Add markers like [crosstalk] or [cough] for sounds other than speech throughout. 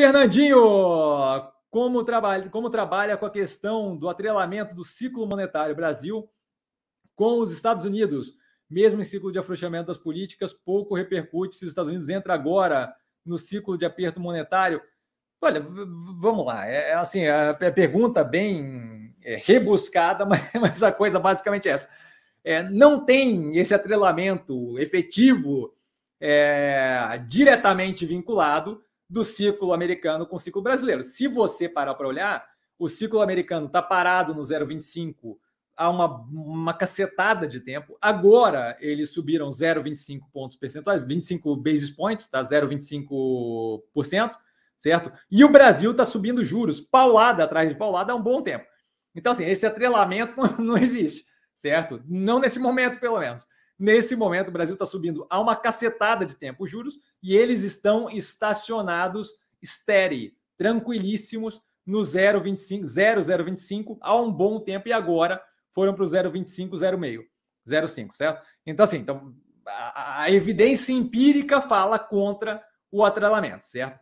Fernandinho, como trabalha, como trabalha com a questão do atrelamento do ciclo monetário Brasil com os Estados Unidos? Mesmo em ciclo de afrouxamento das políticas, pouco repercute se os Estados Unidos entra agora no ciclo de aperto monetário. Olha, vamos lá. É, é assim, a é, é pergunta bem rebuscada, [laughs] mas a coisa basicamente é essa. É, não tem esse atrelamento efetivo é, diretamente vinculado do ciclo americano com o ciclo brasileiro. Se você parar para olhar, o ciclo americano está parado no 0,25 há uma, uma cacetada de tempo. Agora eles subiram 0,25 pontos percentuais, 25 basis points, tá? 0,25%, certo? E o Brasil está subindo juros, paulada atrás de paulada há um bom tempo. Então, assim, esse atrelamento [laughs] não, não existe, certo? Não nesse momento, pelo menos. Nesse momento, o Brasil está subindo a uma cacetada de tempo os juros e eles estão estacionados, estéreis tranquilíssimos, no 0,25, 0,025 há um bom tempo e agora foram para o 0,25, 0,5, 0,5, certo? Então, assim, então, a, a, evidência empírica fala contra o atrelamento, certo?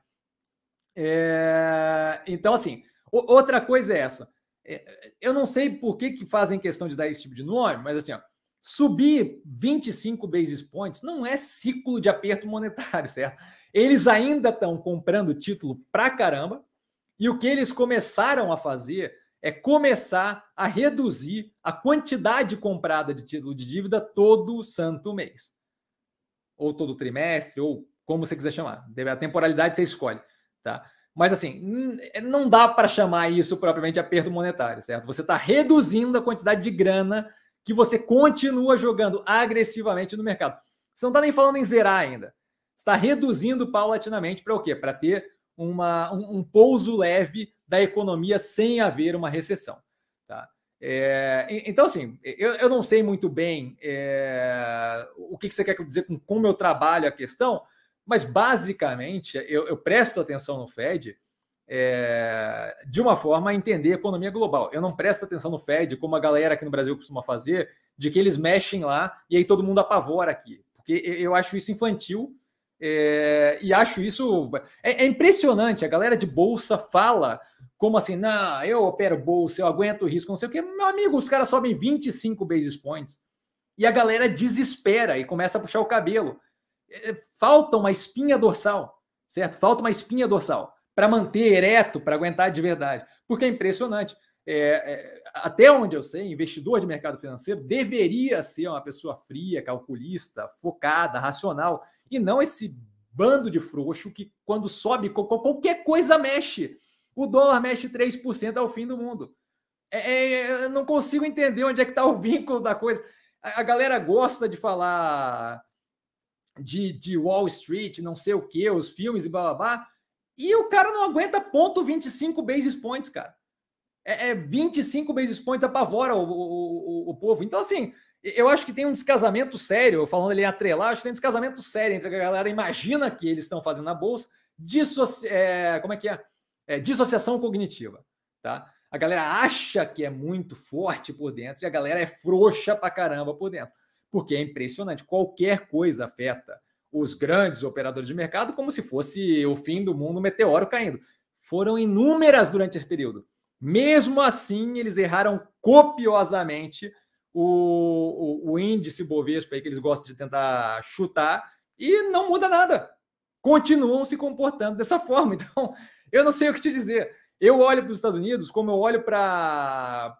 É, então, assim, outra coisa é essa. É, eu não sei por que, que fazem questão de dar esse tipo de nome, mas assim, ó, Subir 25 basis points não é ciclo de aperto monetário, [laughs] certo? Eles ainda estão comprando título pra caramba, e o que eles começaram a fazer é começar a reduzir a quantidade comprada de título de dívida todo santo mês. Ou todo trimestre, ou como você quiser chamar. A temporalidade você escolhe, tá? Mas assim, é, não dá para chamar isso propriamente aperto monetário, certo? Você está reduzindo a quantidade de grana que você continua jogando agressivamente no mercado. Você não está nem falando em zerar ainda. está reduzindo paulatinamente para o quê? Para ter uma, um, um, pouso leve da economia sem haver uma recessão. Tá? É, então, assim, eu, eu, não sei muito bem é, o que, que, você quer dizer com como eu trabalho a questão, mas basicamente eu, eu presto atenção no Fed é, de uma forma a entender a economia global. Eu não presto atenção no Fed, como a galera aqui no Brasil costuma fazer, de que eles mexem lá e aí todo mundo apavora aqui. Porque eu acho isso infantil é, e acho isso. É, é, impressionante, a galera de bolsa fala como assim, não, eu opero bolsa, eu aguento o risco, não sei o quê. Meu amigo, os caras sobem 25 basis points e a galera desespera e começa a puxar o cabelo. É, falta uma espinha dorsal, certo? Falta uma espinha dorsal para manter ereto, para aguentar de verdade. Porque é impressionante. É, é, até onde eu sei, investidor de mercado financeiro deveria ser uma pessoa fria, calculista, focada, racional, e não esse bando de frouxo que, quando sobe, qualquer coisa mexe. O dólar mexe 3% ao é fim do mundo. É, é, eu não consigo entender onde é que está o vínculo da coisa. A, a galera gosta de falar de, de Wall Street, não sei o que, os filmes e blá blá blá e o cara não aguenta ponto 25 basis points, cara. É, é 25 basis points apavora o, o, o, o, povo. Então, assim, eu acho que tem um descasamento sério, falando ele atrelar, acho que tem um descasamento sério entre a galera imagina que eles estão fazendo na bolsa, dissoci... É, como é que é? é? Dissociação cognitiva, tá? A galera acha que é muito forte por dentro e a galera é frouxa pra caramba por dentro. Porque é impressionante, qualquer coisa afeta os grandes operadores de mercado como se fosse o fim do mundo, meteoro caindo. Foram inúmeras durante esse período. Mesmo assim, eles erraram copiosamente o, o, o índice Bovespa aí, que eles gostam de tentar chutar e não muda nada. Continuam se comportando dessa [laughs] forma. Então, eu não sei o que te dizer. Eu olho para os Estados Unidos como eu olho para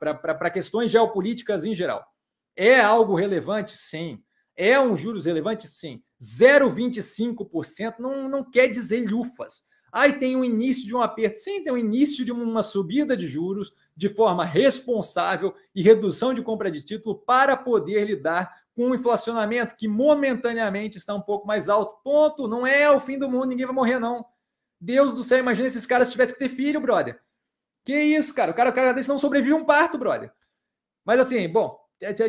questões geopolíticas em geral. É algo relevante? Sim. É um juros relevante? Sim. 0,25% não, não quer dizer lufas. Aí tem o início de um aperto. Sim, tem o início de uma subida de juros de forma responsável e redução de compra de título para poder lidar com o inflacionamento que momentaneamente está um pouco mais alto. Ponto. Não é o fim do mundo, ninguém vai morrer, não. Deus do céu, imagina esses caras tivessem que ter filho, brother. Que isso, cara? O cara, o cara desse não sobrevive um parto, brother. Mas assim, bom,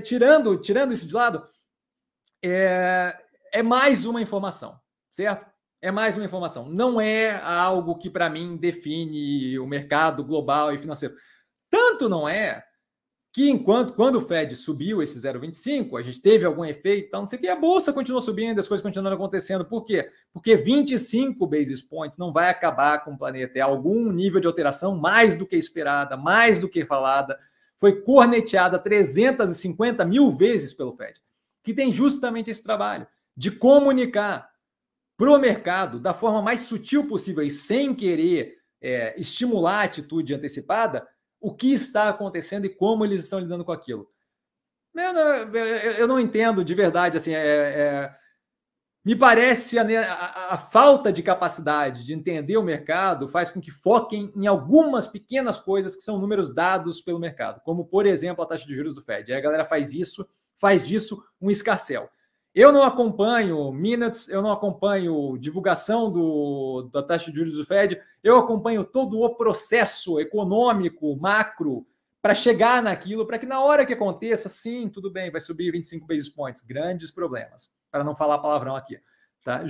tirando, tirando isso de lado, é, é mais uma informação, certo? É mais uma informação. Não é algo que, para mim, define o mercado global e financeiro. Tanto não é que enquanto quando o Fed subiu esse 0,25, a gente teve algum efeito tal, não sei o que, a bolsa continuou subindo, as coisas continuaram acontecendo. Por quê? Porque 25 basis points não vai acabar com o planeta. É algum nível de alteração mais do que esperada, mais do que falada. Foi corneteada 350 mil vezes pelo Fed que tem justamente esse trabalho de comunicar para o mercado da forma mais sutil possível e sem querer é, estimular a atitude antecipada o que está acontecendo e como eles estão lidando com aquilo. Né, né, eu não, eu não entendo de verdade, assim, é, é, me parece a, né, a, a, falta de capacidade de entender o mercado faz com que foquem em algumas pequenas coisas que são números dados pelo mercado, como, por exemplo, a taxa de juros do Fed. Aí a galera faz isso faz disso um escarcel. Eu não acompanho minutes, eu não acompanho divulgação do, da taxa de juros do Fed, eu acompanho todo o processo econômico, macro, para chegar naquilo, para que na hora que aconteça, sim, tudo bem, vai subir 25 basis points, grandes problemas, para não falar palavrão aqui. Tá?